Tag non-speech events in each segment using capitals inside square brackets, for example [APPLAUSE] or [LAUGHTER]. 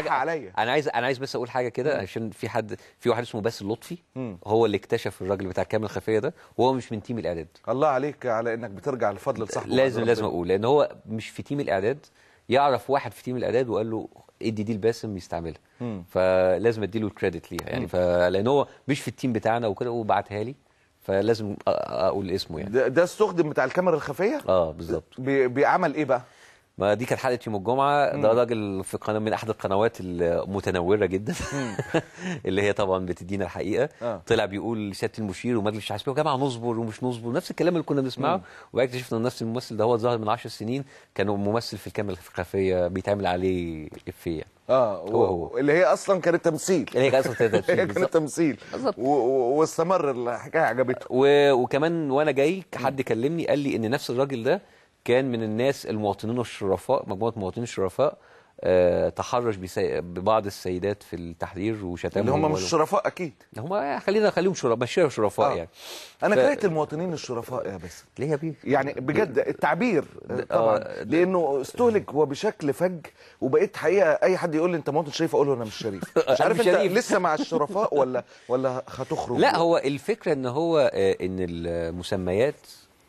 عليا انا عايز انا عايز بس اقول حاجه كده عشان في حد في واحد اسمه باسل لطفي هو اللي اكتشف الراجل بتاع كامل الخفيه ده وهو مش من تيم الاعداد الله عليك على انك بترجع لفضل لصاحبه لازم لازم اقول لان هو مش في تيم الاعداد يعرف واحد في تيم الاعداد وقال له ادي دي لباسم يستعملها فلازم ادي له الكريدت ليها يعني فلان هو مش في التيم بتاعنا وكده وبعتها لي فلازم اقول اسمه يعني ده, استخدم بتاع الكاميرا الخفيه اه بالظبط بيعمل ايه بقى ما دي كانت حلقه يوم الجمعه ده راجل في قناه من احد القنوات المتنوره جدا [LAUGHS] اللي هي طبعا بتدينا الحقيقه آه. طلع بيقول سياده المشير ومجلس الشعب يا جماعه نصبر ومش نصبر نفس الكلام اللي كنا بنسمعه وبعد اكتشفنا نفس الممثل ده هو ظهر من 10 سنين كان ممثل في الكاميرا الخفيه بيتعمل عليه افيه يعني. اه هو هو اللي هي اصلا كانت تمثيل اللي هي كانت اصلا كانت تمثيل [LAUGHS] كانت تمثيل واستمر الحكايه عجبته وكمان وانا جاي حد كلمني قال لي ان نفس الراجل ده كان من الناس المواطنين الشرفاء مجموعه مواطنين الشرفاء آه، تحرش ببعض السيدات في التحرير وشتمهم اللي هم مش شرفاء اكيد هم آه، خلينا خليهم شرفاء مشيها شرفاء آه. يعني انا ف... كرهت المواطنين الشرفاء يا بس ليه يا بيه يعني بجد التعبير آه، طبعا آه... لانه استهلك وبشكل فج وبقيت حقيقه اي حد يقول لي انت مواطن شريف اقول له انا مش شريف [LAUGHS] مش عارف انت لسه مع [LAUGHS] الشرفاء ولا ولا هتخرج لا هو الفكره ان هو ان المسميات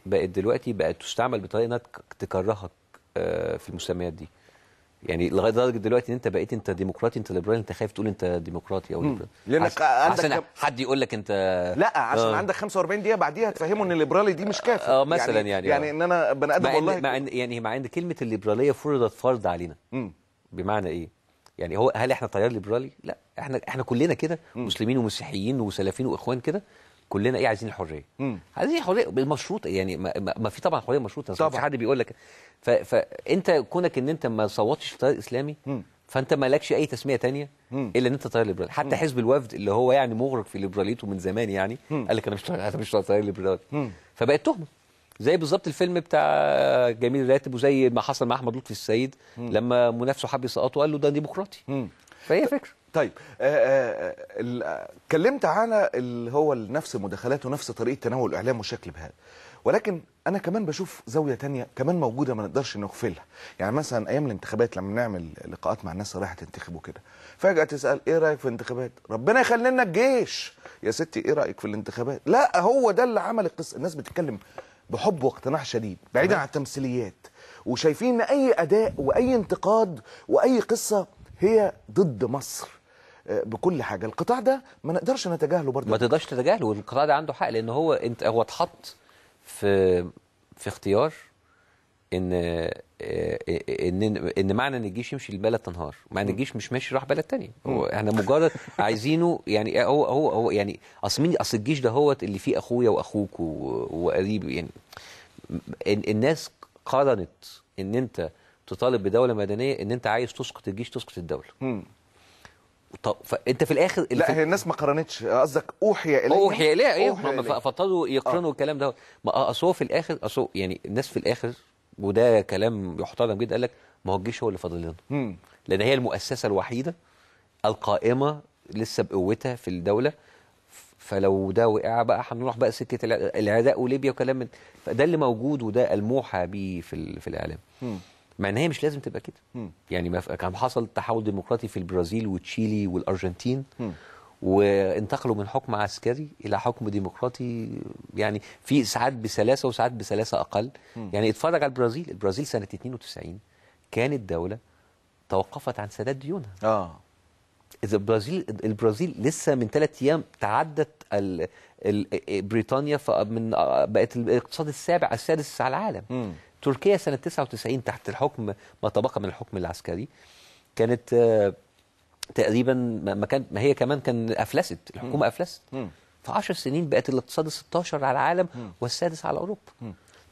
بقت دلوقتي بقت تستعمل بطريقه انها تكرهك آه، في المسميات دي يعني لغايه درجه دلوقتي ان انت بقيت انت ديمقراطي انت ليبرالي انت خايف تقول انت ديمقراطي او ليبرالي لانك عندك عشان حد يقول لك انت لا عشان آه. عندك 45 دقيقه بعديها تفهمه ان الليبرالي دي مش كافي اه مثلا يعني يعني, يعني آه. ان انا بني ادم والله مع إن يعني مع ان كلمه الليبراليه فرضت فرض علينا مم. بمعنى ايه؟ يعني هو هل احنا تيار ليبرالي؟ لا احنا احنا كلنا كده مسلمين ومسيحيين وسلفيين واخوان كده كلنا ايه عايزين الحريه عايزين الحريه مشروطه يعني ما, ما في طبعا حريه مشروطه طبعا حد بيقول لك فانت كونك ان انت ما صوتش في التيار الاسلامي مم. فانت مالكش اي تسميه تانية مم. الا ان انت تيار ليبرال حتى مم. حزب الوفد اللي هو يعني مغرق في ليبراليته من زمان يعني مم. قال لك انا مش انا مش تيار ليبرال فبقت تهمه زي بالظبط الفيلم بتاع جميل راتب وزي ما حصل مع احمد لطفي السيد مم. لما منافسه حب يسقطه قال له ده ديمقراطي فهي فكره طيب آه، آه، آه، اتكلمت على اللي هو نفس المداخلات ونفس طريقه تناول الاعلام والشكل بهذا ولكن انا كمان بشوف زاويه تانية كمان موجوده ما نقدرش نغفلها يعني مثلا ايام الانتخابات لما نعمل لقاءات مع الناس اللي رايحه تنتخب وكده فجاه تسال ايه رايك في الانتخابات ربنا يخلي لنا الجيش يا ستي ايه رايك في الانتخابات لا هو ده اللي عمل القصه الناس بتتكلم بحب واقتناع شديد بعيدا عن التمثيليات وشايفين ان اي اداء واي انتقاد واي قصه هي ضد مصر آه، بكل حاجه القطاع ده ما نقدرش نتجاهله برضه ما تقدرش تتجاهله والقطاع ده عنده حق لان هو انت هو اتحط في في اختيار ان آه، ان ان معنى ان الجيش يمشي البلد تنهار معنى الجيش مش ماشي راح بلد تانية هو احنا مجرد عايزينه يعني هو هو هو يعني اصل مين اصل الجيش ده هو اللي فيه اخويا واخوك وقريب يعني الناس قارنت ان انت تطالب بدوله مدنيه ان انت عايز تسقط الجيش تسقط الدوله امم طب فانت في الاخر لا هي الناس ما قرنتش قصدك اوحي اليه اوحي اليه ايه فابتدوا آه. يقرنوا آه. الكلام ده ما آه، اصل في الاخر اصل يعني الناس في الاخر وده كلام يحترم جدا قال لك ما هو الجيش هو اللي فاضل لنا لان هي المؤسسه الوحيده القائمه لسه بقوتها في الدوله فلو ده وقع بقى هنروح بقى سكه العداء وليبيا وكلام من فده اللي موجود وده الموحى بيه في, في الاعلام مم. مع ان هي مش لازم تبقى كده يعني ما كان حصل تحول ديمقراطي في البرازيل وتشيلي والارجنتين وانتقلوا من حكم عسكري الى حكم ديمقراطي يعني في ساعات بسلاسه وساعات بسلاسه اقل يعني اتفرج على البرازيل البرازيل سنه 92 كانت دوله توقفت عن سداد ديونها اه اذا البرازيل البرازيل لسه من ثلاث ايام تعدت ال... ال... بريطانيا من آه، بقت الاقتصاد السابع السادس على العالم م. تركيا سنة 99 تحت الحكم ما تبقى من الحكم العسكري كانت آه، تقريبا ما كان ما هي كمان كان افلست الحكومه افلست في 10 سنين بقت الاقتصاد 16 على العالم والسادس على اوروبا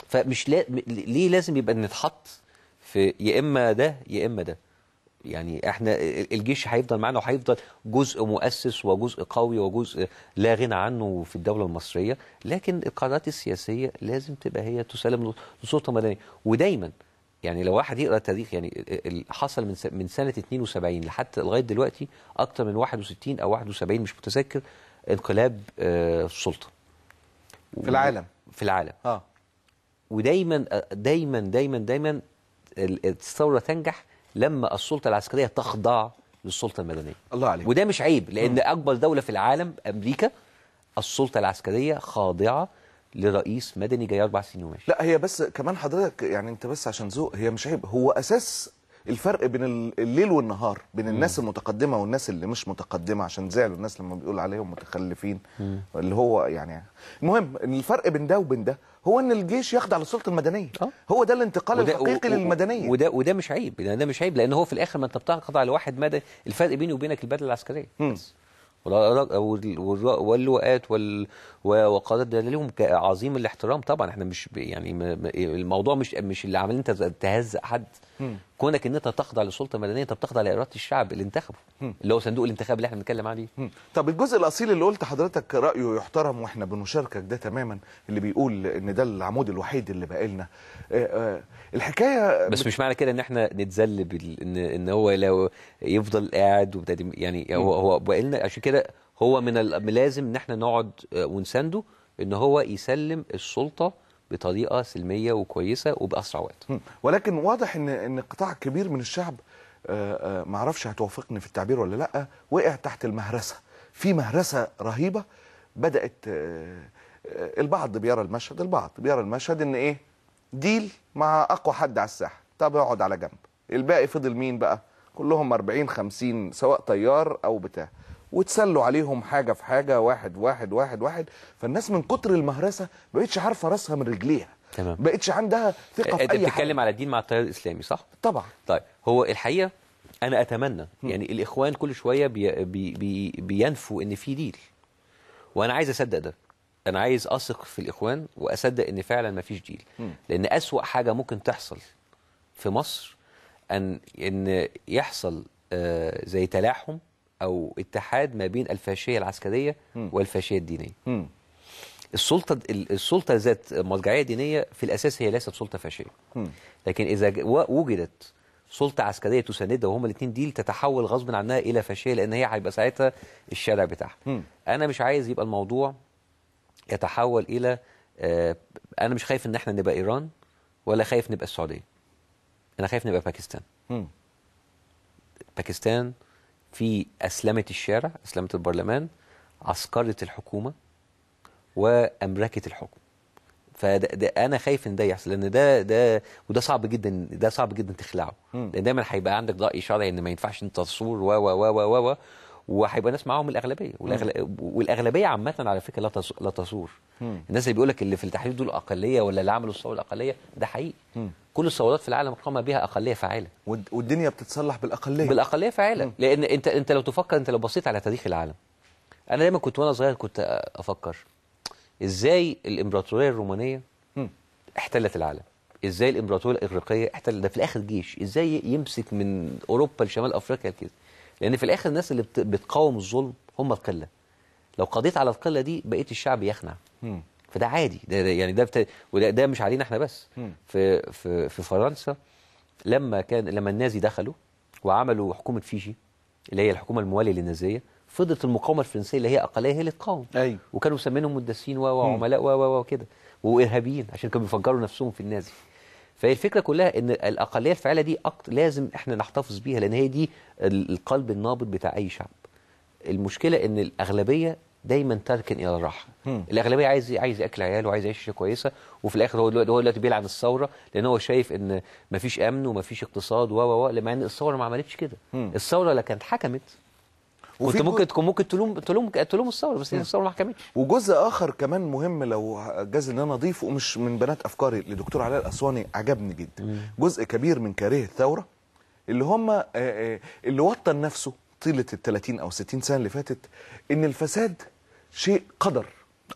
فمش لا ليه لازم يبقى نتحط في يا اما ده يا اما ده يعني احنا الجيش هيفضل معانا وهيفضل جزء مؤسس وجزء قوي وجزء لا غنى عنه في الدوله المصريه لكن القرارات السياسيه لازم تبقى هي تسلم لسلطه مدنيه ودايما يعني لو واحد يقرا التاريخ يعني حصل من من سنه 72 لحد لغايه دلوقتي اكتر من 61 او 71 مش متذكر انقلاب آه، السلطه في العالم في العالم اه ودايما آه، دايما دايما دايما الثوره تنجح لما السلطه العسكريه تخضع للسلطه المدنيه الله عليك وده مش عيب لان م. اكبر دوله في العالم امريكا السلطه العسكريه خاضعه لرئيس مدني جاي اربع سنين وماشي لا هي بس كمان حضرتك يعني انت بس عشان ذوق هي مش عيب هو اساس الفرق بين الليل والنهار بين الناس المتقدمه والناس اللي مش متقدمه عشان زعلوا الناس لما بيقول عليهم متخلفين اللي هو يعني المهم الفرق بين ده وبين ده هو ان الجيش يخضع للسلطه المدنيه أه؟ هو ده الانتقال وده الحقيقي للمدنيه وده وده مش عيب ده مش عيب لان هو في الاخر ما انت بتخضع لواحد مدني الفرق بيني وبينك البدله العسكريه بس واللواءات وقادات ده لهم عظيم الاحترام طبعا احنا مش يعني الموضوع مش مش اللي عمال انت تهز حد كونك ان انت تخضع لسلطه مدنيه انت بتخضع لاراده الشعب اللي انتخبه اللي هو صندوق الانتخاب اللي احنا بنتكلم عليه طب الجزء الاصيل اللي قلت حضرتك رايه يحترم واحنا بنشاركك ده تماما اللي بيقول ان ده العمود الوحيد اللي باقي لنا آه، آه، الحكايه بس مش معنى كده ان احنا نتذل ان ان هو لو يفضل قاعد يعني هو هو باقي لنا عشان كده هو من لازم ان احنا نقعد آه، ونسنده ان هو يسلم السلطه بطريقه سلميه وكويسه وباسرع وقت ولكن واضح ان ان قطاع كبير من الشعب ما آه، اعرفش آه، هتوافقني في التعبير ولا لا وقع تحت المهرسه في مهرسه رهيبه بدات آه، البعض بيرى المشهد البعض بيرى المشهد ان ايه ديل مع اقوى حد على الساحه طب اقعد على جنب الباقي فضل مين بقى كلهم 40 50 سواء طيار او بتاع وتسلوا عليهم حاجه في حاجه واحد واحد واحد واحد فالناس من كتر المهرسه ما بقتش عارفه راسها من رجليها تمام ما بقتش عندها ثقه في اي حاجه انت بتتكلم على الدين مع التيار الاسلامي صح طبعا طيب هو الحقيقه انا اتمنى م. يعني الاخوان كل شويه بي بي بي بينفوا ان في ديل وانا عايز اصدق ده انا عايز اثق في الاخوان واصدق ان فعلا ما فيش ديل م. لان اسوا حاجه ممكن تحصل في مصر ان ان يحصل آه، زي تلاحم او اتحاد ما بين الفاشيه العسكريه والفاشيه الدينيه م. السلطه السلطه ذات مرجعيه دينيه في الاساس هي ليست سلطه فاشيه لكن اذا وجدت سلطه عسكريه تساندها وهما الاثنين دي تتحول غصب عنها الى فاشيه لان هي هيبقى ساعتها الشارع بتاعها انا مش عايز يبقى الموضوع يتحول الى آه، انا مش خايف ان احنا نبقى ايران ولا خايف نبقى السعوديه انا خايف نبقى باكستان باكستان في أسلمة الشارع أسلمة البرلمان عسكرة الحكومة وأمركة الحكم فده ده انا خايف ان ده يحصل لان ده ده وده صعب جدا ده صعب جدا تخلعه لان دايما هيبقى عندك راي شرعي ان ما ينفعش انت تصور و و و و و وهيبقى ناس معاهم الاغلبيه والاغلبيه عامه على فكره لا لا تصور الناس اللي بيقول لك اللي في التحرير دول اقليه ولا اللي عملوا الثوره الاقليه ده حقيقي كل الثورات في العالم قام بها اقليه فاعله والدنيا بتتصلح بالاقليه بالاقليه فاعله لان انت انت لو تفكر انت لو بصيت على تاريخ العالم انا دايما كنت وانا صغير كنت افكر ازاي الامبراطوريه الرومانيه احتلت العالم ازاي الامبراطوريه الاغريقيه احتلت ده في الاخر جيش ازاي يمسك من اوروبا لشمال افريقيا كده لأن في الآخر الناس اللي بتقاوم الظلم هم القلة لو قضيت على القلة دي بقية الشعب يخنع فده عادي ده, ده يعني ده وده ده مش علينا احنا بس في في في فرنسا لما كان لما النازي دخلوا وعملوا حكومة فيجي اللي هي الحكومة الموالية للنازية فضلت المقاومة الفرنسية اللي هي أقلية هي اللي تقاوم أيوه. وكانوا مسمينهم مدسين وعملاء وكده وإرهابيين عشان كانوا بيفجروا نفسهم في النازي فهي الفكره كلها ان الاقليه الفاعله دي أكتر لازم احنا نحتفظ بيها لان هي دي القلب النابض بتاع اي شعب المشكله ان الاغلبيه دايما تركن الى الراحه الاغلبيه عايز عايز ياكل عياله وعايز يعيش كويسه وفي الاخر هو دلوقتي هو دلوقتي بيلعن الثوره لان هو شايف ان مفيش امن ومفيش اقتصاد و و و لما ان الثوره ما عملتش كده الثوره لا كانت حكمت وانت ممكن تكون ممكن تلوم تلوم تلوم الثوره بس الثوره ما حكمتش وجزء اخر كمان مهم لو جاز ان انا اضيفه مش من بنات افكاري لدكتور علاء الاسواني عجبني جدا مم. جزء كبير من كاريه الثوره اللي هم آه، آه، اللي وطن نفسه طيله ال 30 او 60 سنه اللي فاتت ان الفساد شيء قدر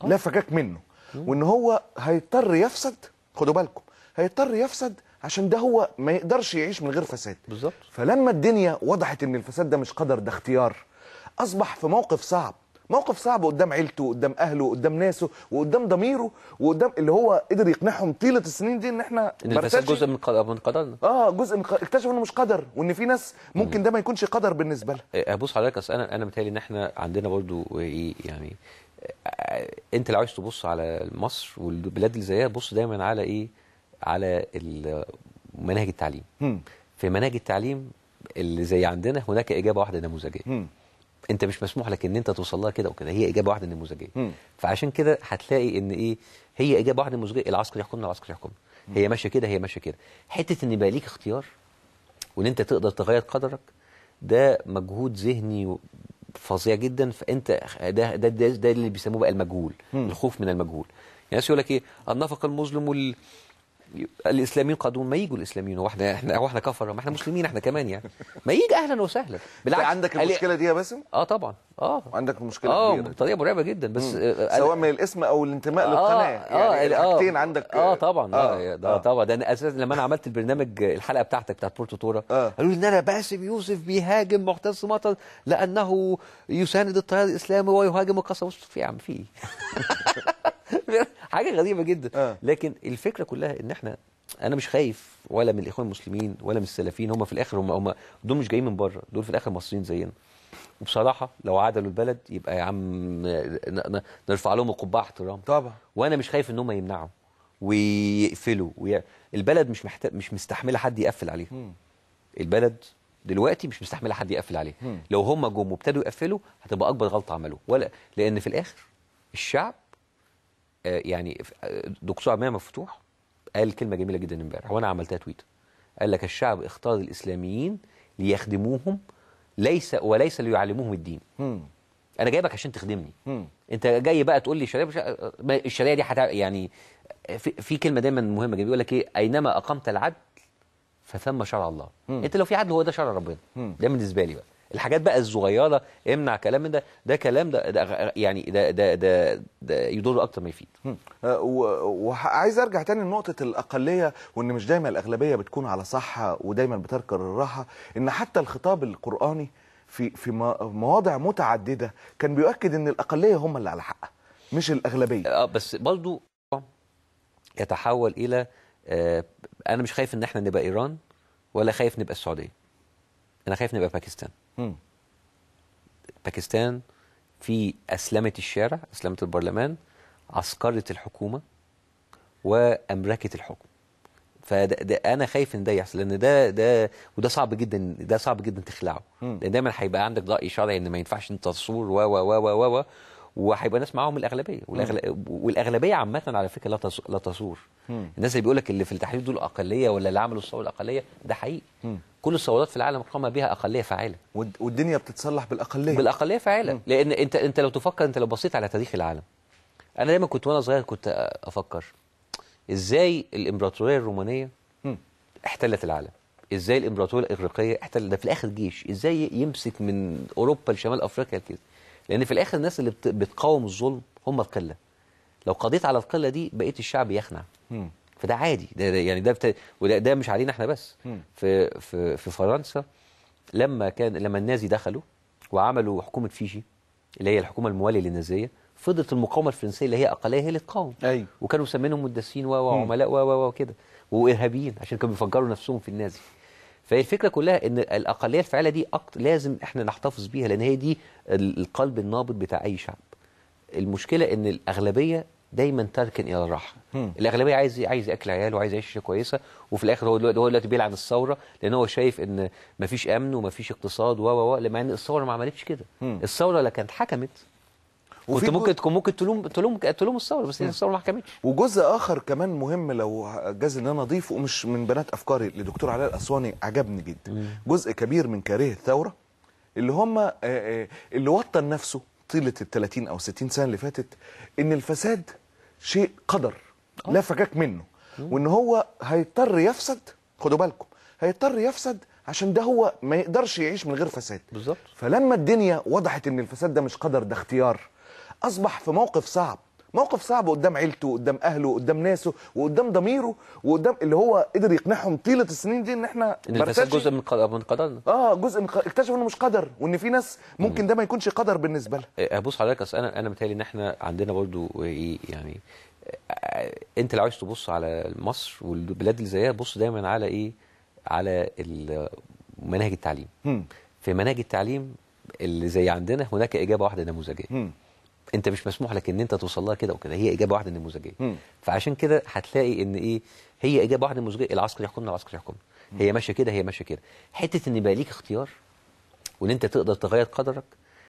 آه. لا فكاك منه وان هو هيضطر يفسد خدوا بالكم هيضطر يفسد عشان ده هو ما يقدرش يعيش من غير فساد بالظبط فلما الدنيا وضحت ان الفساد ده مش قدر ده اختيار اصبح في موقف صعب موقف صعب قدام عيلته قدام اهله قدام ناسه وقدام ضميره وقدام اللي هو قدر يقنعهم طيله السنين دي ان احنا ان الفساد جزء من من قدرنا اه جزء من قدر... اكتشف انه مش قدر وان في ناس ممكن ده ما يكونش قدر بالنسبه لها ابص إيه، حضرتك اصل انا انا متهيألي ان احنا عندنا برضو ايه يعني آه، انت لو عايز تبص على مصر والبلاد اللي زيها بص دايما على ايه على مناهج التعليم م. في مناهج التعليم اللي زي عندنا هناك اجابه واحده نموذجيه انت مش مسموح لك ان انت توصل لها كده وكده هي اجابه واحده نموذجيه فعشان كده هتلاقي ان ايه هي اجابه واحده نموذجيه العسكري يحكمنا العسكري يحكمنا هي ماشيه كده هي ماشيه كده حته ان يبقى ليك اختيار وان انت تقدر تغير قدرك ده مجهود ذهني فظيع جدا فانت ده ده ده, ده اللي بيسموه بقى المجهول الخوف من المجهول يعني الناس يقول لك ايه النفق المظلم وال الاسلاميين قادون ما يجوا الاسلاميين هو احنا واحنا هو احنا كفر ما احنا مسلمين احنا كمان يعني ما يجي اهلا وسهلا بالعكس عندك المشكله دي يا باسم اه طبعا اه عندك مشكله آه كبيره بطريقه مرعبه جدا بس آه سواء من الاسم او الانتماء آه للقناه آه، يعني آه الحاجتين آه عندك اه طبعا اه, آه، ده آه طبعا ده انا اساسا لما انا عملت البرنامج الحلقه بتاعتك بتاعت بورتو تورا آه قالوا لي ان انا باسم يوسف بيهاجم معتز مطر لانه يساند التيار الاسلامي ويهاجم القصه في يا عم في [LAUGHS] [LAUGHS] حاجه غريبه جدا آه. لكن الفكره كلها ان احنا انا مش خايف ولا من الاخوان المسلمين ولا من السلفيين هم في الاخر هم هم دول مش جايين من بره دول في الاخر مصريين زينا وبصراحه لو عدلوا البلد يبقى يا عم نرفع لهم القبعه احترام طبعا وانا مش خايف ان هم يمنعوا ويقفلوا وي... البلد مش محت... مش مستحمله حد يقفل عليها البلد دلوقتي مش مستحمله حد يقفل عليها لو هم جم وابتدوا يقفلوا هتبقى اكبر غلطه عملوه ولا لان في الاخر الشعب آه، يعني آه، دكتور عمامة مفتوح قال كلمه جميله جدا امبارح وانا عملتها تويت قال لك الشعب اختار الاسلاميين ليخدموهم ليس وليس ليعلموهم الدين م. انا جايبك عشان تخدمني م. انت جاي بقى تقول لي الشريعه الشريعه دي حتع... يعني في, في كلمه دايما مهمه جدا بيقول لك ايه اينما اقمت العدل فثم شرع الله م. انت لو في عدل هو ده شرع ربنا ده بالنسبه لي بقى الحاجات بقى الصغيره امنع كلام من ده ده كلام ده, ده يعني ده ده ده, ده يضر اكتر ما يفيد آه، وعايز ارجع تاني لنقطه الاقليه وان مش دايما الاغلبيه بتكون على صح ودايما بتركر الراحه ان حتى الخطاب القراني في في مواضع متعدده كان بيؤكد ان الاقليه هم اللي على حق مش الاغلبيه اه بس برضو يتحول الى آه، انا مش خايف ان احنا نبقى ايران ولا خايف نبقى السعوديه انا خايف نبقى باكستان باكستان في اسلمه الشارع اسلمه البرلمان عسكره الحكومه وامركه الحكم فده انا خايف ان ده يحصل لان ده ده وده صعب جدا ده صعب جدا تخلعه لان دايما هيبقى عندك راي شرعي ان ما ينفعش انت تصور و و و و و وهيبقى ناس معاهم الاغلبيه والاغلبيه عامه على فكره لا لا تثور الناس اللي بيقول لك اللي في التحرير دول اقليه ولا اللي عملوا الثوره الاقليه ده حقيقي كل الثورات في العالم قام بها اقليه فاعله والدنيا بتتصلح بالاقليه بالاقليه فاعله لان انت انت لو تفكر انت لو بصيت على تاريخ العالم انا دايما كنت وانا صغير كنت افكر ازاي الامبراطوريه الرومانيه احتلت العالم ازاي الامبراطوريه الاغريقيه احتلت ده في الاخر جيش ازاي يمسك من اوروبا لشمال افريقيا كده لأن في الآخر الناس اللي بتقاوم الظلم هم القلة لو قضيت على القلة دي بقية الشعب يخنع فده عادي ده, ده يعني ده بت... وده ده مش علينا احنا بس في في في فرنسا لما كان لما النازي دخلوا وعملوا حكومة فيجي اللي هي الحكومة الموالية للنازية فضلت المقاومة الفرنسية اللي هي أقلية هي اللي تقاوم أيوة. وكانوا مسمينهم مدسين و وعملاء و وكده وإرهابيين عشان كانوا بيفجروا نفسهم في النازي فهي الفكره كلها ان الاقليه الفعاله دي أكتر لازم احنا نحتفظ بيها لان هي دي القلب النابض بتاع اي شعب المشكله ان الاغلبيه دايما تركن الى الراحه الاغلبيه عايز عايز ياكل عياله وعايز يعيش كويسه وفي الاخر هو دلوقتي هو دلوقتي بيلعن الثوره لان هو شايف ان مفيش امن ومفيش اقتصاد و و و لما ان الثوره ما عملتش كده الثوره لا كانت حكمت وانت ممكن تكون ممكن تلوم تلوم تلوم الثوره بس الثوره ما حكمتش وجزء اخر كمان مهم لو جاز ان انا اضيفه ومش من بنات افكاري لدكتور علاء الاسواني عجبني جدا مم. جزء كبير من كاريه الثوره اللي هم آه، آه، اللي وطن نفسه طيله ال 30 او 60 سنه اللي فاتت ان الفساد شيء قدر آه. لا فكاك منه وان هو هيضطر يفسد خدوا بالكم هيضطر يفسد عشان ده هو ما يقدرش يعيش من غير فساد بالظبط فلما الدنيا وضحت ان الفساد ده مش قدر ده اختيار اصبح في موقف صعب موقف صعب قدام عيلته قدام اهله قدام ناسه وقدام ضميره وقدام اللي هو قدر يقنعهم طيله السنين دي ان احنا ان الفساد جزء من من قدرنا اه جزء من اكتشف انه مش قدر وان في ناس ممكن ده ما يكونش قدر بالنسبه لها إيه، ابص حضرتك اصل انا انا متهيألي ان احنا عندنا برضو ايه يعني إيه، انت لو عايز تبص على مصر والبلاد اللي زيها بص دايما على ايه على مناهج التعليم في مناهج التعليم اللي زي عندنا هناك اجابه واحده نموذجيه انت مش مسموح لك ان انت توصل لها كده وكده هي اجابه واحده نموذجيه فعشان كده هتلاقي ان ايه هي اجابه واحده نموذجيه العسكر يحكمنا العسكر يحكمنا هي ماشيه كده هي ماشيه كده حته ان يبقى ليك اختيار وان انت تقدر تغير قدرك